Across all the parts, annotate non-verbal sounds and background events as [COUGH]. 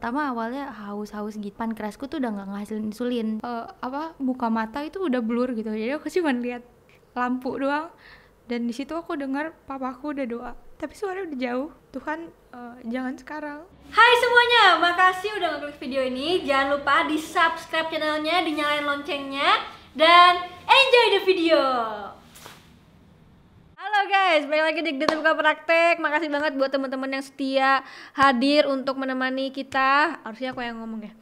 pertama awalnya haus-haus gitu pankreasku tuh udah nggak ngasilin insulin uh, apa buka mata itu udah blur gitu jadi aku [LAUGHS] cuma lihat lampu doang dan di situ aku dengar papaku udah doa tapi suaranya udah jauh Tuhan uh, jangan sekarang Hai semuanya makasih udah ngeklik video ini jangan lupa di subscribe channelnya dinyalain loncengnya dan enjoy the video Halo guys, balik lagi di Gede Buka Praktek Makasih banget buat teman-teman yang setia hadir untuk menemani kita Harusnya aku yang ngomong ya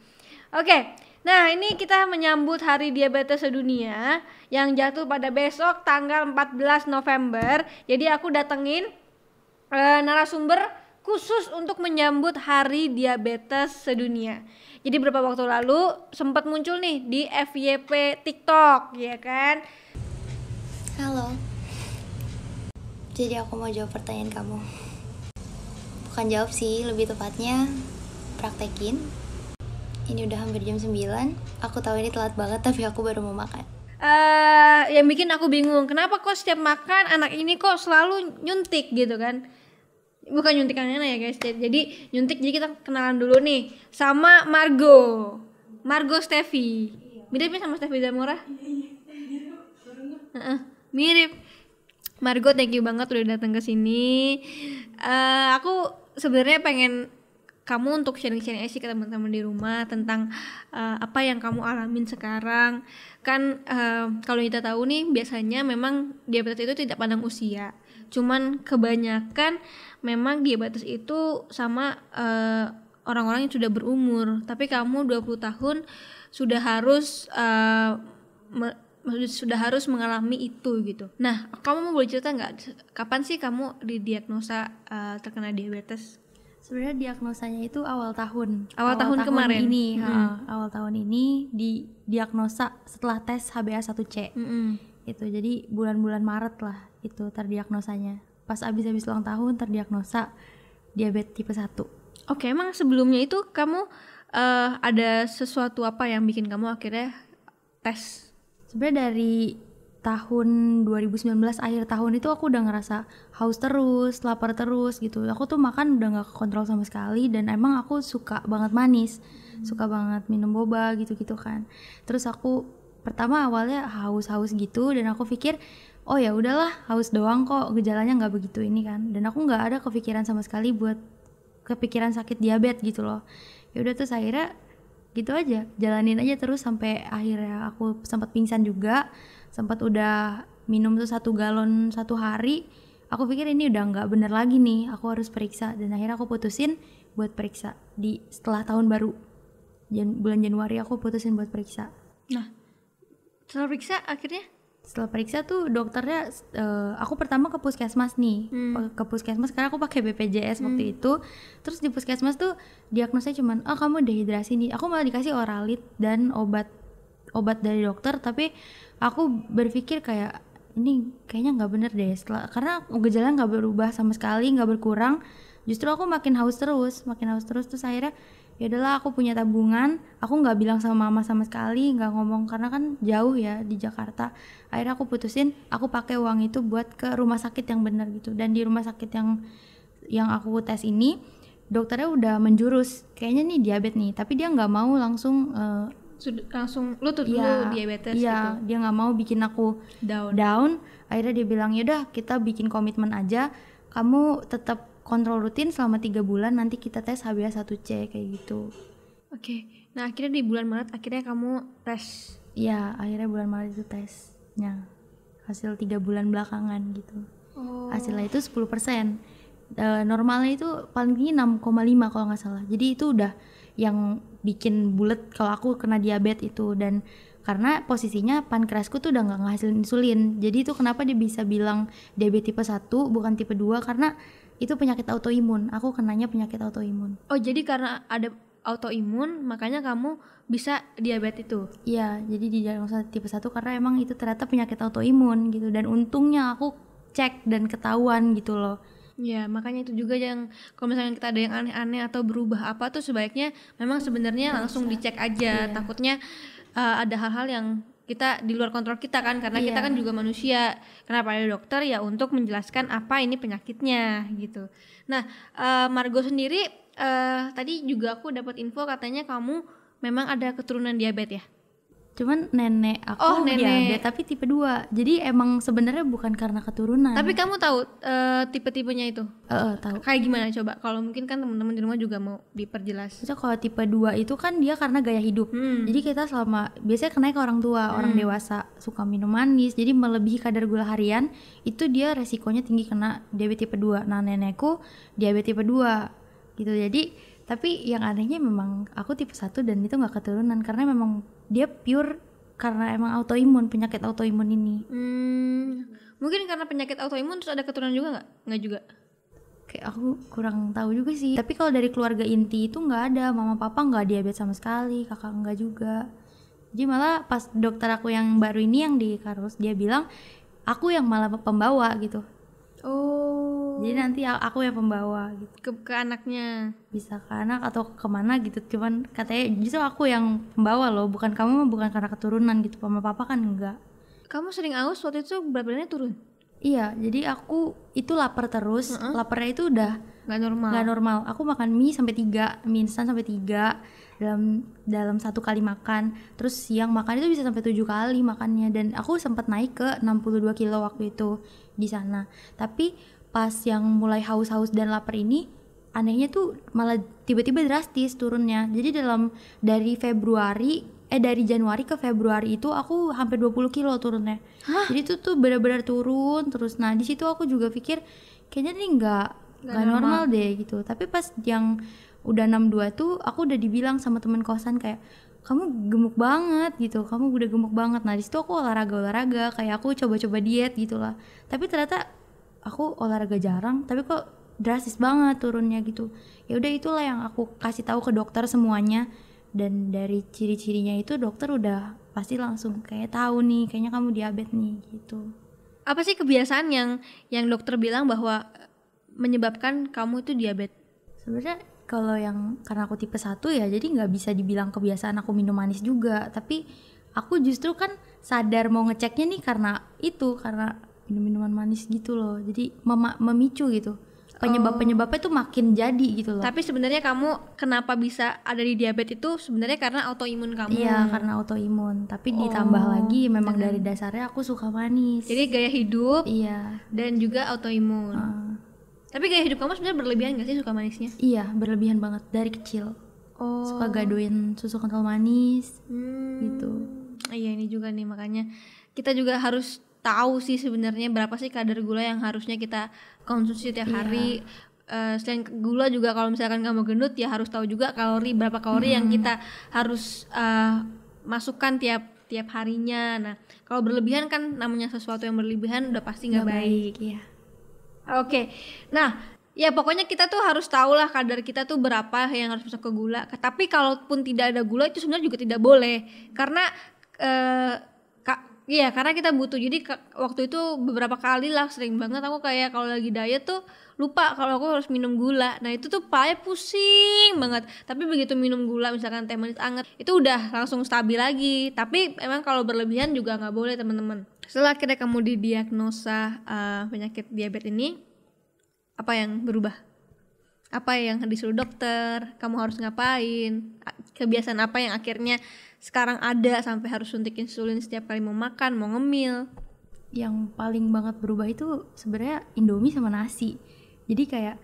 Oke, nah ini kita menyambut Hari Diabetes Sedunia Yang jatuh pada besok tanggal 14 November Jadi aku datengin e, narasumber khusus untuk menyambut Hari Diabetes Sedunia jadi beberapa waktu lalu sempat muncul nih di FYP TikTok ya kan? Halo, jadi aku mau jawab pertanyaan kamu bukan jawab sih lebih tepatnya praktekin ini udah hampir jam 9 aku tahu ini telat banget [LAUGHS] tapi aku baru mau makan uh, yang bikin aku bingung kenapa kok setiap makan anak ini kok selalu nyuntik gitu kan bukan nyuntikannya ya guys jadi nyuntik jadi kita kenalan dulu nih sama Margo Margo Steffi miripnya sama Steffi Zamora uh -uh. mirip Margot, thank you banget udah datang ke sini. Uh, aku sebenarnya pengen kamu untuk sharing-sharing aja ke teman-teman di rumah tentang uh, apa yang kamu alamin sekarang. Kan uh, kalau kita tahu nih biasanya memang diabetes itu tidak pandang usia. Cuman kebanyakan memang diabetes itu sama orang orang-orang yang sudah berumur. Tapi kamu 20 tahun sudah harus uh, sudah harus mengalami itu gitu. Nah, kamu mau boleh cerita nggak kapan sih kamu didiagnosa uh, terkena diabetes? Sebenarnya diagnosanya itu awal tahun. Awal, awal tahun, tahun kemarin ini, hmm. uh, awal tahun ini didiagnosa setelah tes HbA1c. Hmm. Itu jadi bulan-bulan Maret lah itu terdiagnosanya. Pas abis-abis ulang tahun terdiagnosa diabetes tipe 1. Oke, okay, emang sebelumnya itu kamu uh, ada sesuatu apa yang bikin kamu akhirnya tes sebenarnya dari tahun 2019 akhir tahun itu aku udah ngerasa haus terus, lapar terus gitu. Aku tuh makan udah nggak kontrol sama sekali dan emang aku suka banget manis, hmm. suka banget minum boba gitu-gitu kan. Terus aku pertama awalnya haus-haus gitu dan aku pikir oh ya udahlah haus doang kok gejalanya nggak begitu ini kan dan aku nggak ada kepikiran sama sekali buat kepikiran sakit diabetes gitu loh ya udah terus akhirnya gitu aja jalanin aja terus sampai akhirnya aku sempat pingsan juga sempat udah minum tuh satu galon satu hari aku pikir ini udah nggak bener lagi nih aku harus periksa dan akhirnya aku putusin buat periksa di setelah tahun baru Jan bulan Januari aku putusin buat periksa nah setelah periksa akhirnya setelah periksa tuh dokternya uh, aku pertama ke puskesmas nih hmm. ke puskesmas karena aku pakai BPJS hmm. waktu itu terus di puskesmas tuh diagnosnya cuman oh kamu dehidrasi nih aku malah dikasih oralit dan obat obat dari dokter tapi aku berpikir kayak ini kayaknya nggak bener deh setelah karena gejala nggak berubah sama sekali nggak berkurang justru aku makin haus terus makin haus terus tuh akhirnya ya adalah aku punya tabungan aku nggak bilang sama mama sama sekali nggak ngomong karena kan jauh ya di Jakarta akhirnya aku putusin aku pakai uang itu buat ke rumah sakit yang benar gitu dan di rumah sakit yang yang aku tes ini dokternya udah menjurus kayaknya nih diabetes nih tapi dia nggak mau langsung uh, eh, Sudah, langsung lu tuh ya, dulu diabetes ya, gitu dia nggak mau bikin aku down down akhirnya dia bilang ya udah kita bikin komitmen aja kamu tetap kontrol rutin selama tiga bulan nanti kita tes HbA1c kayak gitu oke okay. nah akhirnya di bulan Maret akhirnya kamu tes ya akhirnya bulan Maret itu tesnya hasil tiga bulan belakangan gitu oh. hasilnya itu 10% persen e, normalnya itu paling tinggi 6,5 kalau nggak salah jadi itu udah yang bikin bulat kalau aku kena diabetes itu dan karena posisinya pankreasku tuh udah nggak ngasilin insulin jadi itu kenapa dia bisa bilang diabetes tipe 1 bukan tipe 2 karena itu penyakit autoimun. Aku kenanya penyakit autoimun. Oh, jadi karena ada autoimun, makanya kamu bisa diabetes itu. Iya, jadi di diagnosa tipe satu karena emang itu ternyata penyakit autoimun gitu dan untungnya aku cek dan ketahuan gitu loh. Ya, makanya itu juga yang kalau misalnya kita ada yang aneh-aneh atau berubah apa tuh sebaiknya memang sebenarnya langsung dicek aja. Iya. Takutnya uh, ada hal-hal yang kita di luar kontrol kita kan karena yeah. kita iya. kan juga manusia kenapa ada dokter ya untuk menjelaskan apa ini penyakitnya gitu nah uh, Margo sendiri uh, tadi juga aku dapat info katanya kamu memang ada keturunan diabetes ya cuman nenek aku oh, nenek. tapi tipe dua jadi emang sebenarnya bukan karena keturunan tapi kamu tahu uh, tipe-tipenya itu uh, uh, tahu kayak gimana coba kalau mungkin kan teman-teman di rumah juga mau diperjelas so kalau tipe dua itu kan dia karena gaya hidup hmm. jadi kita selama biasanya kena ke orang tua hmm. orang dewasa suka minum manis jadi melebihi kadar gula harian itu dia resikonya tinggi kena diabetes tipe dua nah nenekku diabetes tipe dua gitu jadi tapi yang anehnya memang aku tipe satu dan itu nggak keturunan karena memang dia pure karena emang autoimun penyakit autoimun ini hmm, mungkin karena penyakit autoimun terus ada keturunan juga nggak nggak juga kayak aku kurang tahu juga sih tapi kalau dari keluarga inti itu nggak ada mama papa nggak diabetes sama sekali kakak nggak juga jadi malah pas dokter aku yang baru ini yang di Karus dia bilang aku yang malah pembawa gitu oh jadi nanti aku yang pembawa gitu ke, ke anaknya bisa ke anak atau kemana gitu cuman katanya justru aku yang pembawa loh bukan kamu bukan karena keturunan gitu papa papa kan enggak kamu sering aus waktu itu berat badannya turun iya jadi aku itu lapar terus uh -uh. laparnya itu udah nggak normal nggak normal aku makan mie sampai tiga mie instan sampai tiga dalam dalam satu kali makan terus siang makan itu bisa sampai tujuh kali makannya dan aku sempat naik ke 62 kilo waktu itu di sana tapi pas yang mulai haus-haus dan lapar ini anehnya tuh malah tiba-tiba drastis turunnya. Jadi dalam dari Februari eh dari Januari ke Februari itu aku hampir 20 kilo turunnya. Hah? Jadi itu tuh benar-benar turun terus. Nah, di situ aku juga pikir kayaknya ini nggak nggak normal. deh gitu. Tapi pas yang udah 62 tuh aku udah dibilang sama temen kosan kayak kamu gemuk banget gitu kamu udah gemuk banget nah di situ aku olahraga olahraga kayak aku coba-coba diet gitulah tapi ternyata aku olahraga jarang tapi kok drastis banget turunnya gitu ya udah itulah yang aku kasih tahu ke dokter semuanya dan dari ciri-cirinya itu dokter udah pasti langsung kayak tahu nih kayaknya kamu diabetes nih gitu apa sih kebiasaan yang yang dokter bilang bahwa eh, menyebabkan kamu itu diabetes sebenarnya kalau yang karena aku tipe satu ya jadi nggak bisa dibilang kebiasaan aku minum manis juga tapi aku justru kan sadar mau ngeceknya nih karena itu karena minum-minuman manis gitu loh jadi mem memicu gitu penyebab-penyebabnya oh. tuh makin jadi gitu loh. Tapi sebenarnya kamu kenapa bisa ada di diabetes itu sebenarnya karena autoimun kamu. Iya, karena autoimun. Tapi oh. ditambah lagi memang dari dasarnya aku suka manis. Jadi gaya hidup. Iya. Dan juga autoimun. Uh. Tapi gaya hidup kamu sebenarnya berlebihan gak sih suka manisnya? Iya, berlebihan banget dari kecil. Oh. Suka gadoin susu kental manis. Hmm. Gitu. Iya, ini juga nih makanya kita juga harus tahu sih sebenarnya berapa sih kadar gula yang harusnya kita konsumsi tiap iya. hari. Uh, selain gula juga kalau misalkan kamu gendut ya harus tahu juga kalori berapa kalori hmm. yang kita harus uh, masukkan tiap tiap harinya. Nah, kalau berlebihan kan namanya sesuatu yang berlebihan udah pasti nggak baik. baik. Ya. Oke. Okay. Nah, ya pokoknya kita tuh harus tahu lah kadar kita tuh berapa yang harus masuk ke gula tapi kalaupun tidak ada gula itu sebenarnya juga tidak boleh karena uh, Iya, karena kita butuh. Jadi waktu itu beberapa kali lah sering banget aku kayak kalau lagi diet tuh lupa kalau aku harus minum gula. Nah, itu tuh pale pusing banget. Tapi begitu minum gula misalkan teh manis anget, itu udah langsung stabil lagi. Tapi emang kalau berlebihan juga nggak boleh, teman-teman. Setelah kira kamu didiagnosa uh, penyakit diabetes ini, apa yang berubah? Apa yang disuruh dokter? Kamu harus ngapain? Kebiasaan apa yang akhirnya sekarang ada sampai harus suntik insulin setiap kali mau makan mau ngemil yang paling banget berubah itu sebenarnya Indomie sama nasi jadi kayak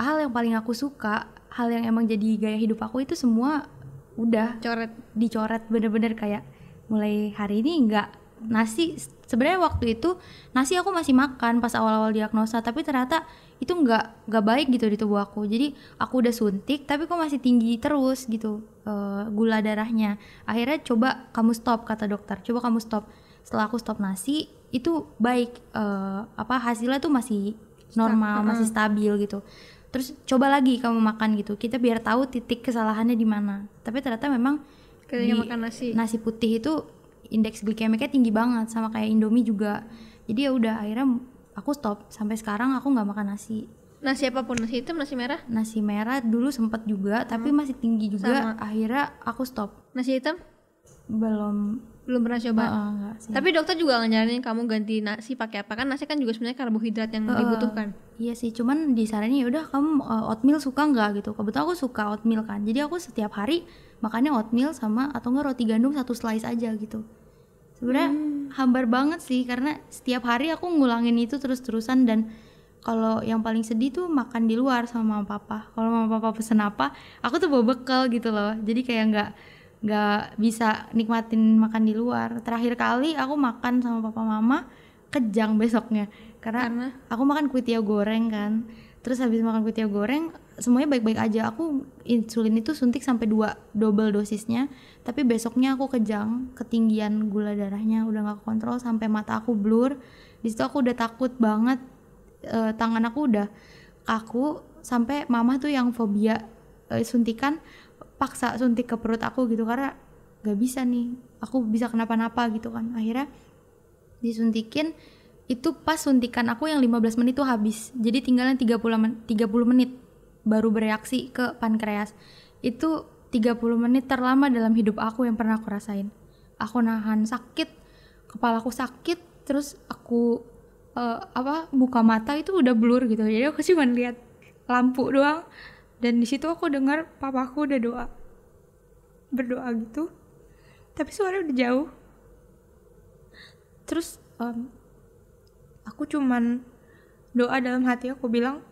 hal yang paling aku suka hal yang emang jadi gaya hidup aku itu semua udah coret dicoret bener-bener kayak mulai hari ini enggak nasi sebenarnya waktu itu nasi aku masih makan pas awal-awal diagnosa tapi ternyata itu nggak nggak baik gitu di tubuh aku jadi aku udah suntik tapi kok masih tinggi terus gitu uh, gula darahnya akhirnya coba kamu stop kata dokter coba kamu stop setelah aku stop nasi itu baik uh, apa hasilnya tuh masih normal Stab, masih stabil gitu terus coba lagi kamu makan gitu kita biar tahu titik kesalahannya di mana tapi ternyata memang di, makan nasi nasi putih itu indeks glikemiknya tinggi banget sama kayak indomie juga jadi ya udah akhirnya aku stop sampai sekarang aku nggak makan nasi nasi apapun nasi hitam nasi merah nasi merah dulu sempet juga hmm. tapi masih tinggi juga Sama. akhirnya aku stop nasi hitam belum belum pernah coba. Uh, Tapi dokter juga nyaranin kamu ganti nasi pakai apa kan? Nasi kan juga sebenarnya karbohidrat yang uh, dibutuhkan. Iya sih, cuman disaranin ya udah kamu uh, oatmeal suka nggak gitu. Kebetulan aku suka oatmeal kan. Jadi aku setiap hari makannya oatmeal sama atau enggak roti gandum satu slice aja gitu sebenarnya hmm. hambar banget sih karena setiap hari aku ngulangin itu terus terusan dan kalau yang paling sedih tuh makan di luar sama mama papa kalau mama papa pesen apa aku tuh bawa bekal gitu loh jadi kayak nggak nggak bisa nikmatin makan di luar terakhir kali aku makan sama papa mama kejang besoknya karena, karena? aku makan kue ya goreng kan terus habis makan kue goreng semuanya baik-baik aja aku insulin itu suntik sampai dua double dosisnya tapi besoknya aku kejang ketinggian gula darahnya udah nggak kontrol sampai mata aku blur di situ aku udah takut banget e, tangan aku udah kaku sampai mama tuh yang fobia e, suntikan paksa suntik ke perut aku gitu karena nggak bisa nih aku bisa kenapa-napa gitu kan akhirnya disuntikin itu pas suntikan aku yang 15 menit itu habis. Jadi tinggalnya 30 men 30 menit baru bereaksi ke pankreas. Itu 30 menit terlama dalam hidup aku yang pernah aku rasain. Aku nahan sakit, kepalaku sakit, terus aku uh, apa buka mata itu udah blur gitu. Jadi aku cuma lihat lampu doang dan di situ aku dengar papaku udah doa. Berdoa gitu. Tapi suara udah jauh. Terus um, aku cuman doa dalam hati aku bilang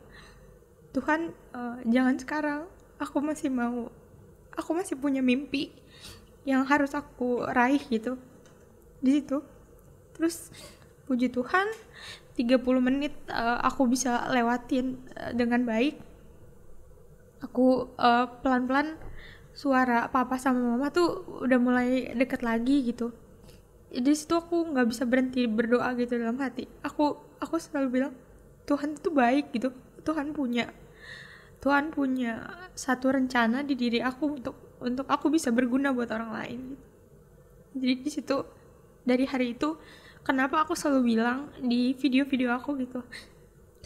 Tuhan uh, jangan sekarang aku masih mau aku masih punya mimpi yang harus aku raih gitu di situ terus puji Tuhan 30 menit uh, aku bisa lewatin uh, dengan baik aku pelan-pelan uh, pelan -pelan suara papa sama mama tuh udah mulai deket lagi gitu di situ aku nggak bisa berhenti berdoa gitu dalam hati aku aku selalu bilang Tuhan itu baik gitu Tuhan punya Tuhan punya satu rencana di diri aku untuk untuk aku bisa berguna buat orang lain jadi di situ dari hari itu kenapa aku selalu bilang di video-video aku gitu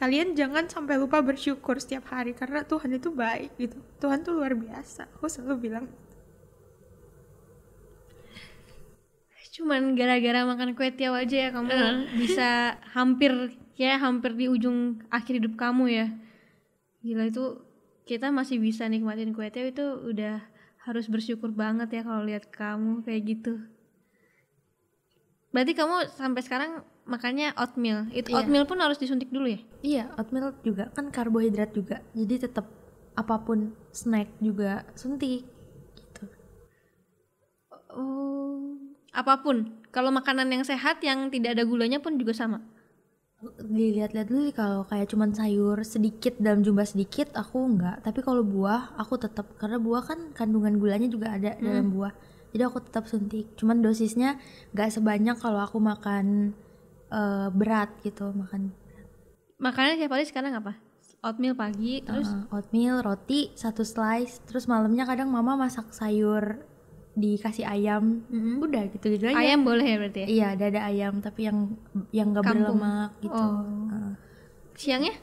kalian jangan sampai lupa bersyukur setiap hari karena Tuhan itu baik gitu Tuhan tuh luar biasa aku selalu bilang cuman gara-gara makan kue tiaw aja ya kamu bisa hampir ya hampir di ujung akhir hidup kamu ya gila itu kita masih bisa nikmatin kue tiaw itu udah harus bersyukur banget ya kalau lihat kamu kayak gitu berarti kamu sampai sekarang makannya oatmeal itu yeah. oatmeal pun harus disuntik dulu ya iya oatmeal juga kan karbohidrat juga jadi tetap apapun snack juga suntik gitu oh apapun kalau makanan yang sehat yang tidak ada gulanya pun juga sama dilihat-lihat dulu kalau kayak cuman sayur sedikit dalam jumlah sedikit aku enggak tapi kalau buah aku tetap karena buah kan kandungan gulanya juga ada hmm. dalam buah jadi aku tetap suntik cuman dosisnya nggak sebanyak kalau aku makan uh, berat gitu makan makannya siapa sekarang apa oatmeal pagi terus uh, oatmeal roti satu slice terus malamnya kadang mama masak sayur dikasih ayam mm-hmm. udah gitu gitu ayam aja boleh ya berarti ya? iya dada ayam tapi yang yang gak Kampung. berlemak gitu oh. uh. siangnya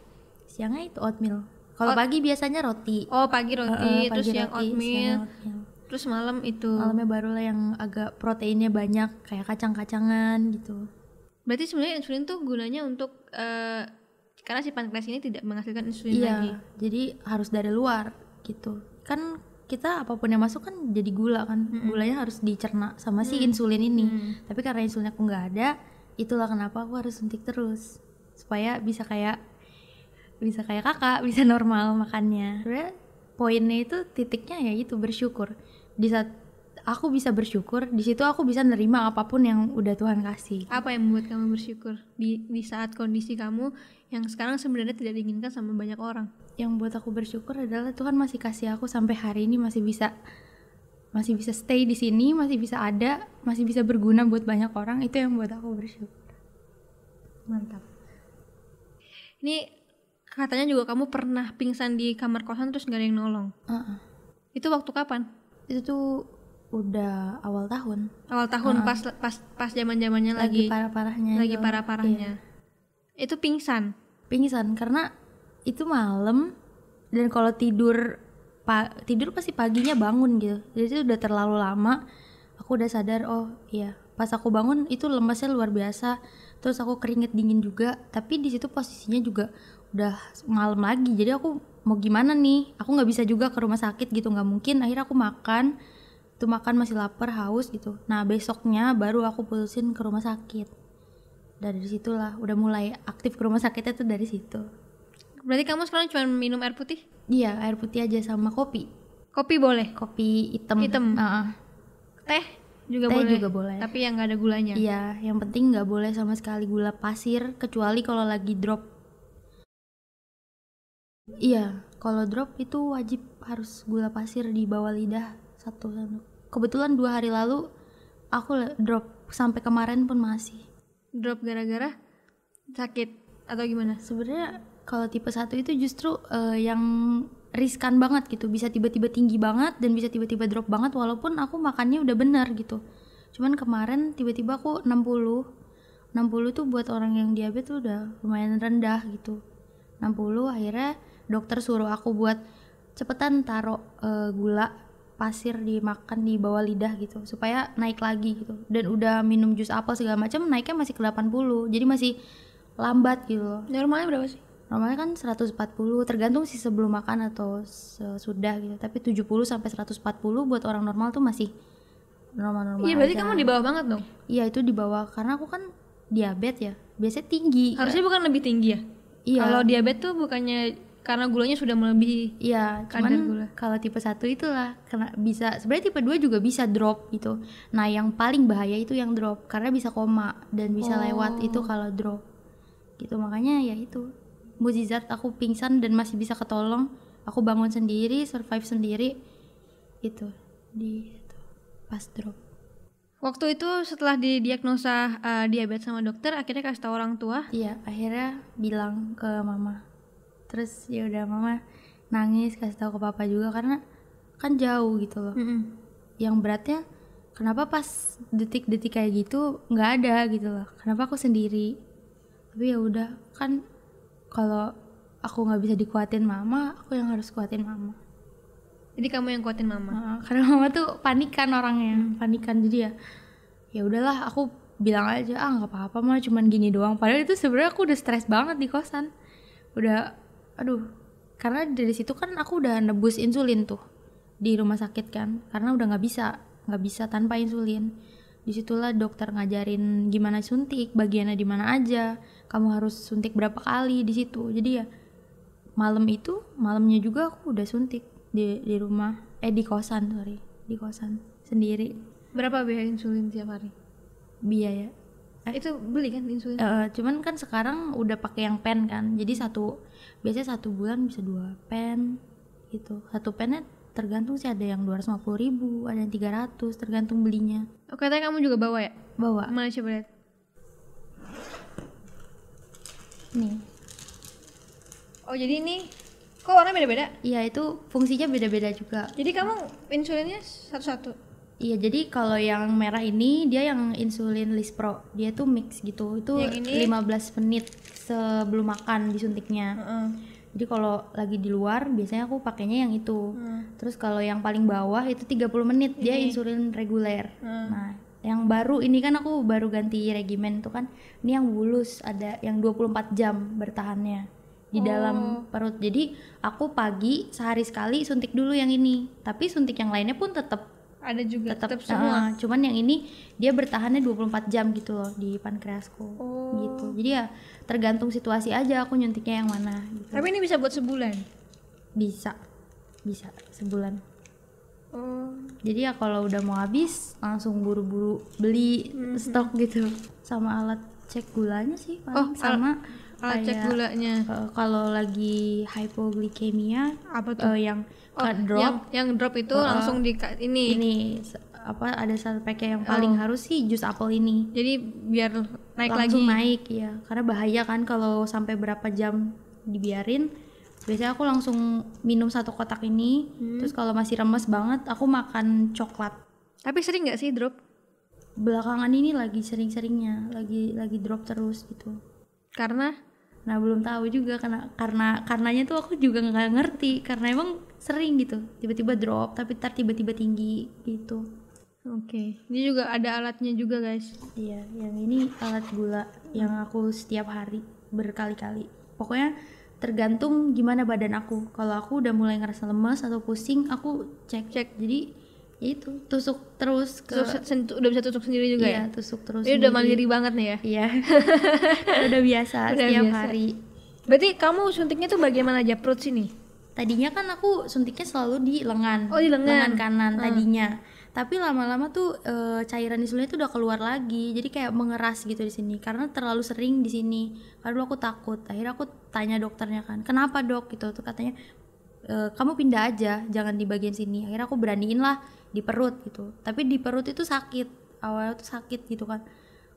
siangnya itu oatmeal kalau pagi biasanya roti oh pagi roti uh, pagi terus roti, siang oatmeal, terus malam itu malamnya barulah yang agak proteinnya banyak kayak kacang-kacangan gitu berarti sebenarnya insulin tuh gunanya untuk uh, karena si pankreas ini tidak menghasilkan insulin iya, lagi jadi harus dari luar gitu kan kita apapun yang masuk kan jadi gula kan hmm. gulanya harus dicerna sama si hmm. insulin ini hmm. tapi karena insulin aku nggak ada itulah kenapa aku harus suntik terus supaya bisa kayak bisa kayak kakak [LAUGHS] bisa normal makannya sebenarnya poinnya itu titiknya ya itu bersyukur di saat aku bisa bersyukur di situ aku bisa nerima apapun yang udah Tuhan kasih apa yang membuat kamu bersyukur di di saat kondisi kamu yang sekarang sebenarnya tidak diinginkan sama banyak orang yang buat aku bersyukur adalah Tuhan masih kasih aku sampai hari ini masih bisa masih bisa stay di sini, masih bisa ada, masih bisa berguna buat banyak orang. Itu yang buat aku bersyukur. Mantap. Ini katanya juga kamu pernah pingsan di kamar kosan terus nggak ada yang nolong. Uh-uh. Itu waktu kapan? Itu tuh udah awal tahun. Awal tahun uh-uh. pas pas pas zaman-zamannya lagi, parah-parahnya. Lagi parah-parahnya. Iya. Itu pingsan. Pingsan karena itu malam dan kalau tidur pa tidur pasti paginya bangun gitu jadi itu udah terlalu lama aku udah sadar oh iya pas aku bangun itu lemasnya luar biasa terus aku keringet dingin juga tapi di situ posisinya juga udah malam lagi jadi aku mau gimana nih aku nggak bisa juga ke rumah sakit gitu nggak mungkin akhirnya aku makan itu makan masih lapar haus gitu nah besoknya baru aku putusin ke rumah sakit dari situlah udah mulai aktif ke rumah sakitnya tuh dari situ Berarti kamu sekarang cuma minum air putih? Iya, air putih aja sama kopi. Kopi boleh? Kopi hitam. Hitam. Uh -uh. Teh juga Teh boleh. juga boleh. Tapi yang nggak ada gulanya. Iya, yang penting nggak boleh sama sekali gula pasir kecuali kalau lagi drop. Iya, kalau drop itu wajib harus gula pasir di bawah lidah satu sendok. Kebetulan dua hari lalu aku drop sampai kemarin pun masih. Drop gara-gara sakit atau gimana? Sebenarnya kalau tipe satu itu justru uh, yang riskan banget gitu bisa tiba-tiba tinggi banget dan bisa tiba-tiba drop banget walaupun aku makannya udah bener gitu cuman kemarin tiba-tiba aku 60 60 tuh buat orang yang diabetes udah lumayan rendah gitu 60 akhirnya dokter suruh aku buat cepetan taro uh, gula pasir dimakan di bawah lidah gitu supaya naik lagi gitu dan udah minum jus apel segala macam naiknya masih ke 80 jadi masih lambat gitu loh normalnya berapa sih normalnya kan 140 tergantung sih sebelum makan atau sesudah gitu tapi 70 sampai 140 buat orang normal tuh masih normal-normal iya berarti aja. kamu di bawah banget dong iya itu di bawah karena aku kan diabetes ya biasanya tinggi harusnya bukan lebih tinggi ya iya kalau diabetes tuh bukannya karena gulanya sudah melebihi iya cuman kalau tipe satu itulah karena bisa sebenarnya tipe 2 juga bisa drop gitu nah yang paling bahaya itu yang drop karena bisa koma dan bisa oh. lewat itu kalau drop gitu makanya ya itu mujizat aku pingsan dan masih bisa ketolong aku bangun sendiri survive sendiri itu di itu, pas drop waktu itu setelah didiagnosa uh, diabetes sama dokter akhirnya kasih tahu orang tua iya akhirnya bilang ke mama terus ya udah mama nangis kasih tahu ke papa juga karena kan jauh gitu loh mm -hmm. yang beratnya kenapa pas detik-detik kayak gitu nggak ada gitu loh kenapa aku sendiri tapi ya udah kan kalau aku nggak bisa dikuatin mama aku yang harus kuatin mama jadi kamu yang kuatin mama uh, karena mama tuh panikan orangnya hmm. panikan jadi ya ya udahlah aku bilang aja ah nggak apa-apa mah cuman gini doang padahal itu sebenarnya aku udah stres banget di kosan udah aduh karena dari situ kan aku udah nebus insulin tuh di rumah sakit kan karena udah nggak bisa nggak bisa tanpa insulin disitulah dokter ngajarin gimana suntik bagiannya di mana aja kamu harus suntik berapa kali di situ jadi ya malam itu malamnya juga aku udah suntik di di rumah eh di kosan sorry di kosan sendiri berapa biaya insulin tiap hari biaya eh, itu beli kan insulin uh, cuman kan sekarang udah pakai yang pen kan jadi satu biasanya satu bulan bisa dua pen gitu satu pennya tergantung sih ada yang 250 ribu ada yang 300 tergantung belinya Oke, oh, tadi kamu juga bawa ya? bawa mana coba lihat nih oh jadi ini kok warna beda-beda? iya itu fungsinya beda-beda juga jadi kamu insulinnya satu-satu? Iya, jadi kalau yang merah ini dia yang insulin list pro Dia tuh mix gitu. Itu yang ini? 15 menit sebelum makan disuntiknya. Uh -uh jadi kalau lagi di luar biasanya aku pakainya yang itu hmm. terus kalau yang paling bawah itu 30 menit ini. dia insulin reguler hmm. nah yang baru ini kan aku baru ganti regimen tuh kan ini yang bulus ada yang 24 jam bertahannya di oh. dalam perut jadi aku pagi sehari sekali suntik dulu yang ini tapi suntik yang lainnya pun tetap ada juga tetap, tetap semua. Uh, cuman yang ini dia bertahannya 24 jam gitu loh di pankreasku. Oh. Gitu. Jadi ya tergantung situasi aja aku nyuntiknya yang mana gitu. Tapi ini bisa buat sebulan. Bisa. Bisa sebulan. Oh. Jadi ya kalau udah mau habis langsung buru-buru beli mm -hmm. stok gitu sama alat cek gulanya sih paling oh, sama Alat oh, cek gulanya. Uh, kalau lagi hypoglikemia apa tuh? Uh, yang oh, drop. Yang, yang drop itu uh, langsung di ini. Ini apa ada satu pakai yang paling oh. harus sih jus apel ini. Jadi biar naik langsung lagi. Langsung naik ya. Karena bahaya kan kalau sampai berapa jam dibiarin. Biasanya aku langsung minum satu kotak ini. Hmm. Terus kalau masih remes banget aku makan coklat. Tapi sering nggak sih drop? Belakangan ini lagi sering-seringnya, lagi lagi drop terus gitu. Karena nah belum tahu juga karena karena karenanya tuh aku juga nggak ngerti karena emang sering gitu tiba-tiba drop tapi tar tiba-tiba tinggi gitu oke okay. ini juga ada alatnya juga guys iya yang ini alat gula yang aku setiap hari berkali-kali pokoknya tergantung gimana badan aku kalau aku udah mulai ngerasa lemas atau pusing aku cek cek jadi itu tusuk terus ke tusuk, sen, udah bisa tusuk sendiri juga iya, ya tusuk terus ini udah mandiri banget nih ya iya [LAUGHS] kan udah biasa udah setiap biasa. hari berarti kamu suntiknya tuh bagaimana aja perut sini tadinya kan aku suntiknya selalu di lengan oh di lengan, lengan kanan hmm. tadinya tapi lama-lama tuh e, cairan insulinnya tuh udah keluar lagi jadi kayak mengeras gitu di sini karena terlalu sering di sini Lalu aku takut akhirnya aku tanya dokternya kan kenapa dok gitu tuh katanya Eh, kamu pindah aja jangan di bagian sini akhirnya aku beraniin lah di perut gitu tapi di perut itu sakit awalnya tuh sakit gitu kan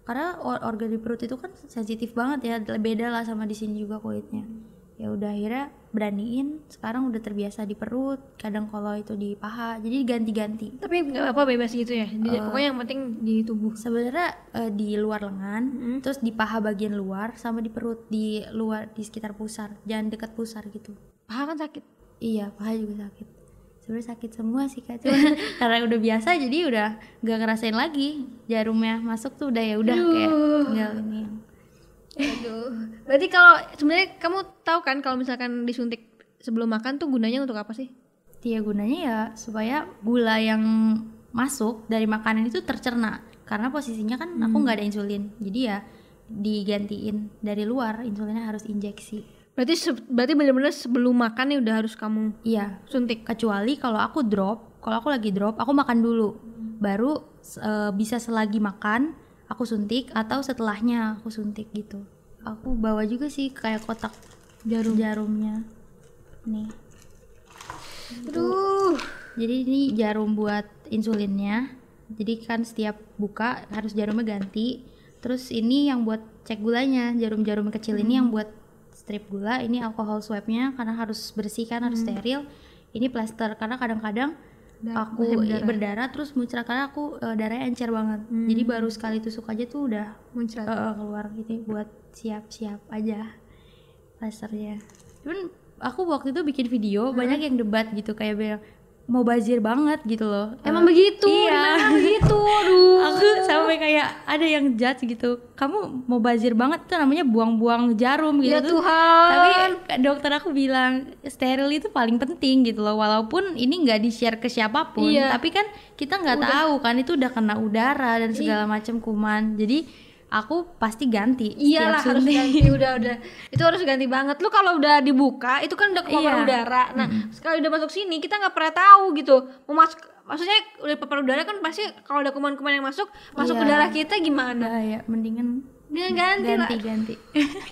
karena organ di perut itu kan sensitif banget ya beda lah sama di sini juga kulitnya ya udah akhirnya beraniin sekarang udah terbiasa di perut kadang kalau itu di paha jadi ganti-ganti tapi nggak apa bebas gitu ya di, uh, pokoknya yang penting di tubuh sebenarnya uh, di luar lengan hmm. terus di paha bagian luar sama di perut di luar di sekitar pusar jangan dekat pusar gitu paha kan sakit iya paha juga sakit sebenarnya sakit semua sih kak cuma [LAUGHS] karena udah biasa jadi udah gak ngerasain lagi jarumnya masuk tuh udah ya udah kayak tinggal ini Aduh. Berarti kalau sebenarnya kamu tahu kan kalau misalkan disuntik sebelum makan tuh gunanya untuk apa sih? Iya gunanya ya supaya gula yang masuk dari makanan itu tercerna karena posisinya kan hmm. aku nggak ada insulin jadi ya digantiin dari luar insulinnya harus injeksi Berarti berarti benar-benar sebelum makan nih udah harus kamu iya suntik. Kecuali kalau aku drop, kalau aku lagi drop, aku makan dulu. Hmm. Baru e, bisa selagi makan aku suntik atau setelahnya aku suntik gitu. Aku bawa juga sih kayak kotak jarum jarumnya. Nih. Aduh. Jadi ini jarum buat insulinnya. Jadi kan setiap buka harus jarumnya ganti. Terus ini yang buat cek gulanya, jarum-jarum kecil hmm. ini yang buat strip gula ini alkohol swabnya karena harus bersih kan harus hmm. steril ini plaster karena kadang-kadang aku berdarah. Ya? berdarah terus muncrat karena aku uh, darahnya encer banget hmm. jadi baru hmm. sekali tusuk aja tuh udah muncrat uh, keluar gitu buat siap-siap aja plasternya cuman aku waktu itu bikin video hmm. banyak yang debat gitu kayak bilang mau bazir banget gitu loh. Emang uh, begitu, iya. begitu, [LAUGHS] aduh. Aku sampai kayak ada yang judge gitu. Kamu mau bazir banget tuh namanya buang-buang jarum gitu. Ya Tuhan. Tapi dokter aku bilang steril itu paling penting gitu loh. Walaupun ini nggak di-share ke siapapun, iya. tapi kan kita nggak tahu kan itu udah kena udara dan segala macam kuman. Jadi aku pasti ganti iyalah harus ganti udah udah itu harus ganti banget lu kalau udah dibuka itu kan udah keluar iya. udara nah mm-hmm. sekali udah masuk sini kita nggak pernah tahu gitu mau masuk maksudnya udah papar udara kan pasti kalau ada kuman-kuman yang masuk masuk iya. ke darah kita gimana nah, ya mendingan mendingan ganti ganti, lah. ganti.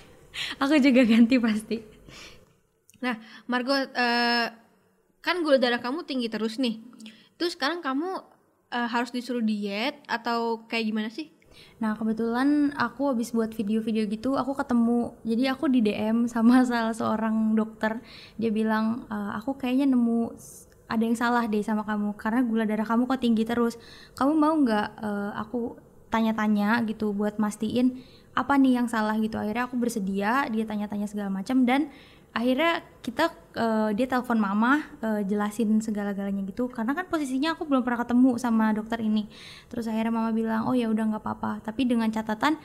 [LAUGHS] aku juga ganti pasti nah Margot uh, kan gula darah kamu tinggi terus nih terus sekarang kamu uh, harus disuruh diet atau kayak gimana sih Nah kebetulan aku habis buat video-video gitu aku ketemu jadi aku di DM sama [LAUGHS] salah seorang dokter dia bilang e, aku kayaknya nemu ada yang salah deh sama kamu karena gula darah kamu kok tinggi terus kamu mau nggak e, aku tanya-tanya gitu buat mastiin apa nih yang salah gitu akhirnya aku bersedia dia tanya-tanya segala macam dan akhirnya kita uh, dia telepon mama uh, jelasin segala-galanya gitu karena kan posisinya aku belum pernah ketemu sama dokter ini terus akhirnya mama bilang oh ya udah nggak apa-apa tapi dengan catatan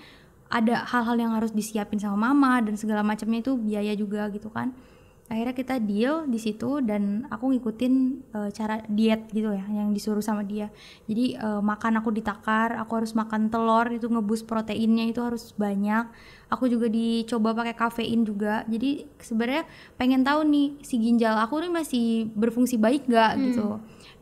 ada hal-hal yang harus disiapin sama mama dan segala macamnya itu biaya juga gitu kan akhirnya kita deal di situ dan aku ngikutin uh, cara diet gitu ya yang disuruh sama dia jadi uh, makan aku ditakar aku harus makan telur itu ngebus proteinnya itu harus banyak aku juga dicoba pakai kafein juga jadi sebenarnya pengen tahu nih si ginjal aku ini masih berfungsi baik gak hmm. gitu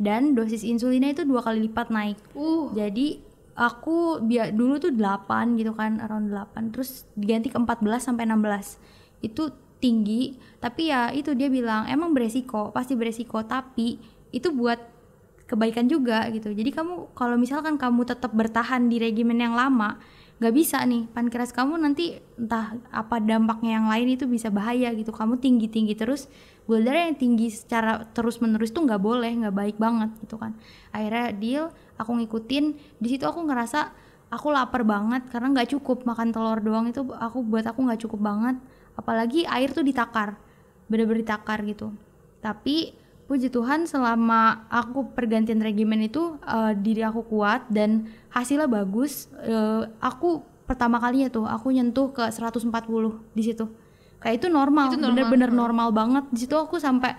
dan dosis insulinnya itu dua kali lipat naik uh. jadi aku biar dulu tuh 8 gitu kan around 8 terus diganti ke 14 sampai 16 itu tinggi tapi ya itu dia bilang emang beresiko pasti beresiko tapi itu buat kebaikan juga gitu jadi kamu kalau misalkan kamu tetap bertahan di regimen yang lama nggak bisa nih pankreas kamu nanti entah apa dampaknya yang lain itu bisa bahaya gitu kamu tinggi tinggi terus gula darah yang tinggi secara terus menerus tuh nggak boleh nggak baik banget gitu kan akhirnya deal aku ngikutin di situ aku ngerasa aku lapar banget karena nggak cukup makan telur doang itu aku buat aku nggak cukup banget apalagi air tuh ditakar bener-bener ditakar gitu tapi puji Tuhan selama aku pergantian regimen itu uh, diri aku kuat dan hasilnya bagus uh, aku pertama kalinya tuh aku nyentuh ke 140 di situ kayak itu normal bener-bener normal. normal banget di situ aku sampai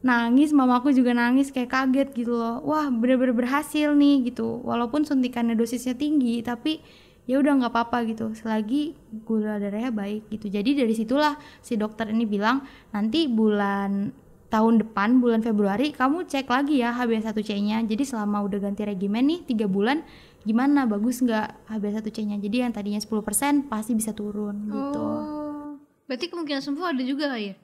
nangis mama aku juga nangis kayak kaget gitu loh wah bener-bener berhasil nih gitu walaupun suntikannya dosisnya tinggi tapi ya udah nggak apa-apa gitu selagi gula darahnya baik gitu jadi dari situlah si dokter ini bilang nanti bulan tahun depan bulan Februari kamu cek lagi ya HbA1c-nya jadi selama udah ganti regimen nih tiga bulan gimana bagus nggak HbA1c-nya jadi yang tadinya 10% pasti bisa turun gitu. oh, gitu berarti kemungkinan sembuh ada juga kali ya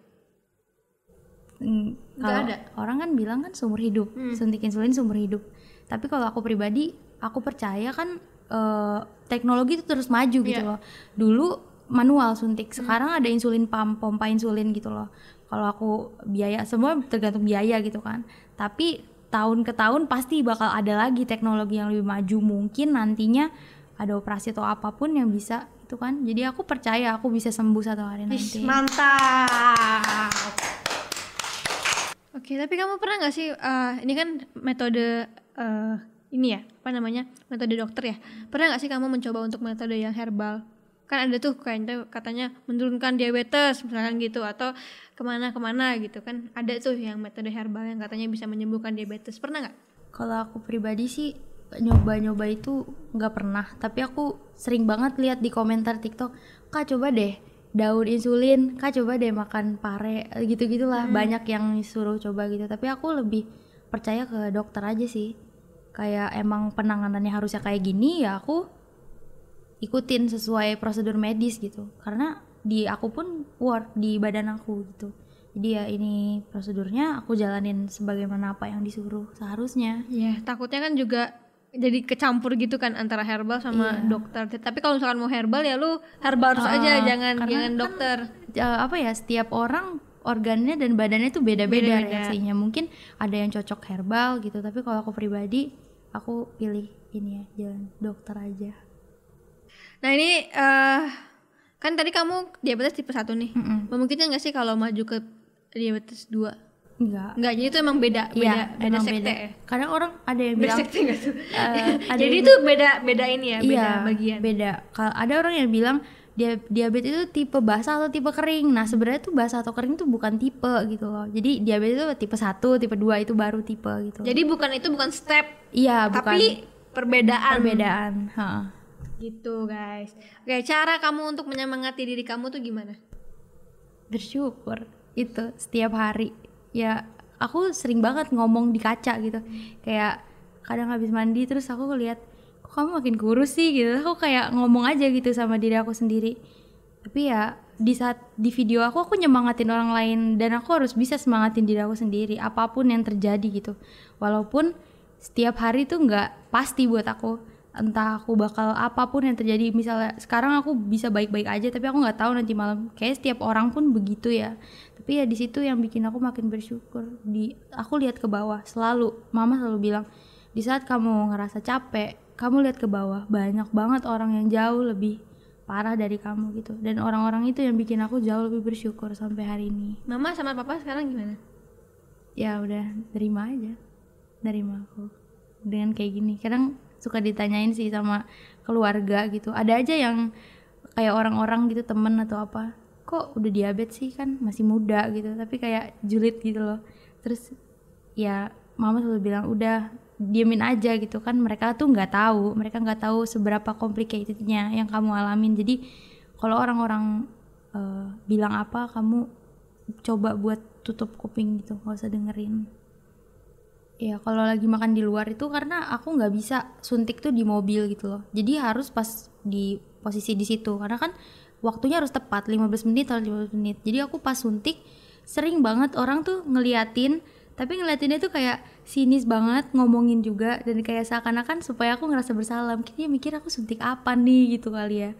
mm, kalau ada orang kan bilang kan seumur hidup hmm. suntik insulin seumur hidup tapi kalau aku pribadi aku percaya kan uh, teknologi itu terus maju gitu iya. loh. Dulu manual suntik, hmm. sekarang hmm. ada insulin pump, pompa insulin gitu loh. Kalau aku biaya semua tergantung biaya gitu kan. Tapi tahun ke tahun pasti bakal ada lagi teknologi yang lebih maju mungkin nantinya ada operasi atau apapun yang bisa itu kan. Jadi aku percaya aku bisa sembuh satu hari nanti. mantap. Oke, tapi kamu pernah nggak sih uh, ini kan metode uh, ini ya apa namanya metode dokter ya pernah nggak sih kamu mencoba untuk metode yang herbal kan ada tuh kayaknya katanya menurunkan diabetes misalkan gitu atau kemana kemana gitu kan ada tuh yang metode herbal yang katanya bisa menyembuhkan diabetes pernah nggak kalau aku pribadi sih nyoba-nyoba itu nggak pernah tapi aku sering banget lihat di komentar TikTok kak coba deh daun insulin kak coba deh makan pare gitu gitulah hmm. banyak yang suruh coba gitu tapi aku lebih percaya ke dokter aja sih kayak emang penanganannya harusnya kayak gini ya aku ikutin sesuai prosedur medis gitu karena di aku pun work di badan aku gitu jadi ya ini prosedurnya aku jalanin sebagaimana apa yang disuruh seharusnya ya takutnya kan juga jadi kecampur gitu kan antara herbal sama yeah. dokter tapi kalau misalkan mau herbal ya lu herbal harus uh, aja jangan jangan kan, dokter kan, uh, apa ya setiap orang organnya dan badannya tuh beda-beda reaksinya mungkin ada yang cocok herbal gitu tapi kalau aku pribadi aku pilih ini ya jalan dokter aja nah ini uh, kan tadi kamu diabetes tipe satu nih mm -mm. memungkinkan nggak sih kalau maju ke diabetes 2 Enggak. Enggak, jadi itu emang beda, iya, beda, ya, beda emang sekte. Beda. Ya? Karena orang ada yang bilang sekte tuh? Uh, [LAUGHS] ada jadi itu beda beda ini ya, iya, beda iya, bagian. Beda. Kalau ada orang yang bilang diabetes itu tipe basah atau tipe kering. Nah, sebenarnya tuh basah atau kering tuh bukan tipe gitu loh. Jadi diabetes itu tipe satu tipe dua itu baru tipe gitu. Jadi bukan itu bukan step. Iya, tapi bukan. Tapi perbedaan. Perbedaan. Ha. Gitu, guys. Oke, cara kamu untuk menyemangati diri kamu tuh gimana? Bersyukur itu setiap hari. Ya, aku sering banget ngomong di kaca gitu. Kayak kadang habis mandi terus aku lihat kamu makin kurus sih gitu aku kayak ngomong aja gitu sama diri aku sendiri tapi ya di saat di video aku aku nyemangatin orang lain dan aku harus bisa semangatin diri aku sendiri apapun yang terjadi gitu walaupun setiap hari tuh nggak pasti buat aku entah aku bakal apapun yang terjadi misalnya sekarang aku bisa baik-baik aja tapi aku nggak tahu nanti malam kayak setiap orang pun begitu ya tapi ya di situ yang bikin aku makin bersyukur di aku lihat ke bawah selalu mama selalu bilang di saat kamu ngerasa capek, kamu lihat ke bawah, banyak banget orang yang jauh lebih parah dari kamu gitu. Dan orang-orang itu yang bikin aku jauh lebih bersyukur sampai hari ini. Mama sama papa sekarang gimana? Ya udah, terima aja. Terima aku. Dengan kayak gini. Kadang suka ditanyain sih sama keluarga gitu. Ada aja yang kayak orang-orang gitu temen atau apa kok udah diabetes sih kan masih muda gitu tapi kayak julid gitu loh terus ya mama selalu bilang udah diemin aja gitu kan mereka tuh nggak tahu mereka nggak tahu seberapa complicatednya yang kamu alamin jadi kalau orang-orang uh, bilang apa kamu coba buat tutup kuping gitu nggak usah dengerin ya kalau lagi makan di luar itu karena aku nggak bisa suntik tuh di mobil gitu loh jadi harus pas di posisi di situ karena kan waktunya harus tepat 15 menit atau 15 menit jadi aku pas suntik sering banget orang tuh ngeliatin tapi ngeliatinnya tuh kayak sinis banget ngomongin juga dan kayak seakan-akan supaya aku ngerasa bersalah mungkin dia mikir aku suntik apa nih gitu kali ya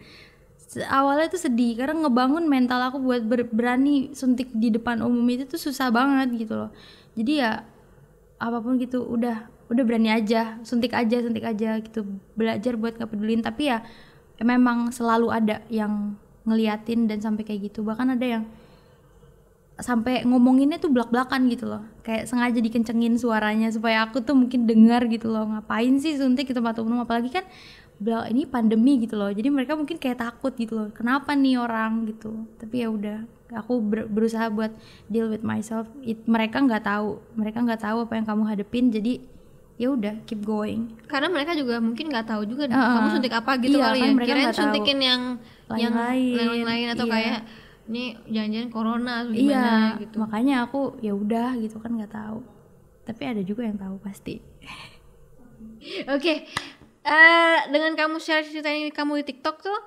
awalnya tuh sedih karena ngebangun mental aku buat ber berani suntik di depan umum itu tuh susah banget gitu loh jadi ya apapun gitu udah udah berani aja suntik aja suntik aja gitu belajar buat nggak pedulin tapi ya memang selalu ada yang ngeliatin dan sampai kayak gitu bahkan ada yang sampai ngomonginnya tuh belak-belakan gitu loh kayak sengaja dikencengin suaranya supaya aku tuh mungkin dengar gitu loh ngapain sih suntik ke tempat umum apalagi kan beliau ini pandemi gitu loh jadi mereka mungkin kayak takut gitu loh kenapa nih orang gitu tapi ya udah aku ber berusaha buat deal with myself It, mereka nggak tahu mereka nggak tahu apa yang kamu hadepin jadi ya udah keep going karena mereka juga mungkin nggak tahu juga uh, kamu suntik apa gitu iya, kali ya. kan ya kirain suntikin tahu. yang lain yang lain-lain atau iya. kayak ini janjian corona gimana iya, gitu makanya aku ya udah gitu kan nggak tahu tapi ada juga yang tahu pasti [LAUGHS] oke okay. uh, eh, dengan kamu share cerita ini kamu di TikTok tuh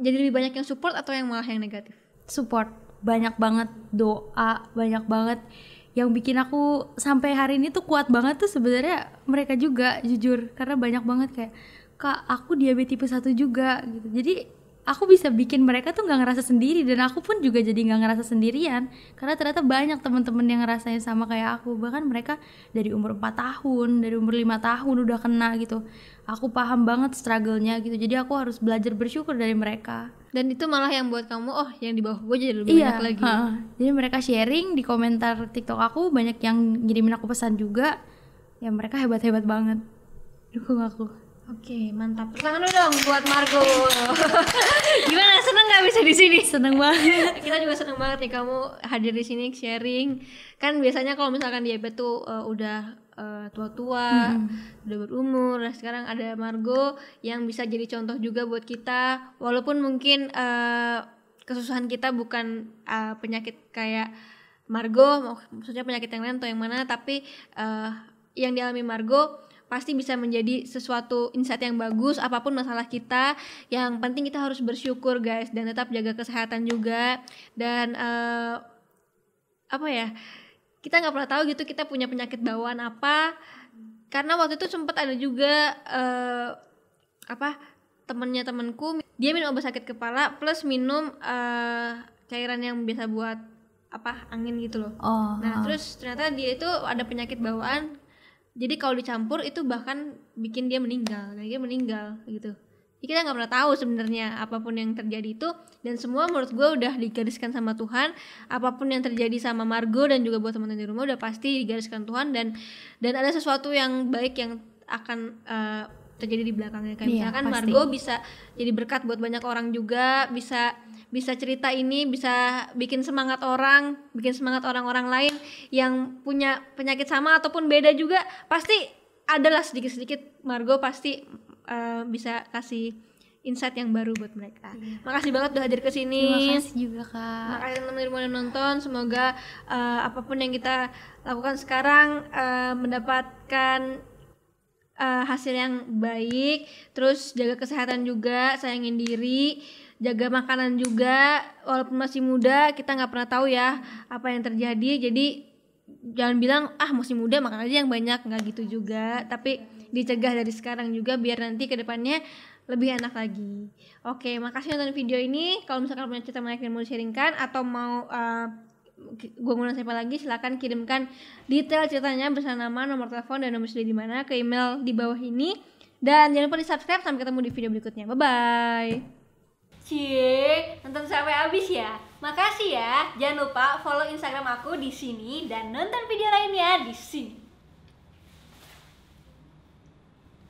jadi lebih banyak yang support atau yang malah yang negatif support banyak banget doa banyak banget yang bikin aku sampai hari ini tuh kuat banget tuh sebenarnya mereka juga jujur karena banyak banget kayak kak aku diabetes tipe satu juga gitu jadi aku bisa bikin mereka tuh nggak ngerasa sendiri dan aku pun juga jadi nggak ngerasa sendirian karena ternyata banyak teman-teman yang ngerasain sama kayak aku bahkan mereka dari umur 4 tahun dari umur 5 tahun udah kena gitu aku paham banget struggle-nya gitu jadi aku harus belajar bersyukur dari mereka dan itu malah yang buat kamu oh yang di bawah gue jadi lebih iya, banyak lagi ha. jadi mereka sharing di komentar tiktok aku banyak yang ngirimin aku pesan juga ya mereka hebat-hebat banget dukung aku Oke, mantap. Tangan dulu dong buat Margo. [LAUGHS] Gimana? Seneng nggak bisa di sini? Seneng banget. [LAUGHS] Kita juga seneng banget nih kamu hadir di sini sharing. Kan biasanya kalau misalkan diabetes tuh uh, udah tua eh, tua-tua, hmm. udah berumur. Nah, sekarang ada Margo yang bisa jadi contoh juga buat kita. Walaupun mungkin uh, kesusahan kita bukan uh, penyakit kayak Margo, maksudnya penyakit yang lain atau yang mana, tapi uh, yang dialami Margo pasti bisa menjadi sesuatu insight yang bagus apapun masalah kita yang penting kita harus bersyukur guys dan tetap jaga kesehatan juga dan uh, apa ya kita nggak pernah tahu gitu kita punya penyakit bawaan apa karena waktu itu sempat ada juga uh, apa temennya temanku dia minum obat sakit kepala plus minum uh, cairan yang biasa buat apa angin gitu loh. Oh. Nah, terus ternyata dia itu ada penyakit bawaan jadi kalau dicampur itu bahkan bikin dia meninggal nah dia meninggal gitu jadi kita nggak pernah tahu sebenarnya apapun yang terjadi itu dan semua menurut gue udah digariskan sama Tuhan apapun yang terjadi sama Margo dan juga buat teman-teman di rumah udah pasti digariskan Tuhan dan dan ada sesuatu yang baik yang akan uh, terjadi di belakangnya kayak iya, misalkan pasti. Margo bisa jadi berkat buat banyak orang juga bisa bisa cerita ini bisa bikin semangat orang bikin semangat orang-orang lain yang punya penyakit sama ataupun beda juga pasti adalah sedikit-sedikit Margo pasti uh, bisa kasih insight yang baru buat mereka. Iya. Makasih banget udah hadir ke sini. Terima kasih juga kak. Makasih teman-teman yang nonton. Semoga uh, apapun yang kita lakukan sekarang uh, mendapatkan uh, hasil yang baik. Terus jaga kesehatan juga, sayangin diri jaga makanan juga walaupun masih muda kita nggak pernah tahu ya apa yang terjadi jadi jangan bilang ah masih muda makan aja yang banyak nggak gitu juga tapi dicegah dari sekarang juga biar nanti kedepannya lebih enak lagi oke makasih nonton video ini kalau misalkan punya cerita menarik dan mau sharingkan atau mau uh, eh, gue ngundang siapa lagi silahkan kirimkan detail ceritanya bersama nama nomor telepon dan nomor sudah di mana ke email di bawah ini dan jangan lupa di subscribe sampai ketemu di video berikutnya bye bye Cie, nonton sampai habis ya. Makasih ya. Jangan lupa follow Instagram aku di sini dan nonton video lainnya di sini.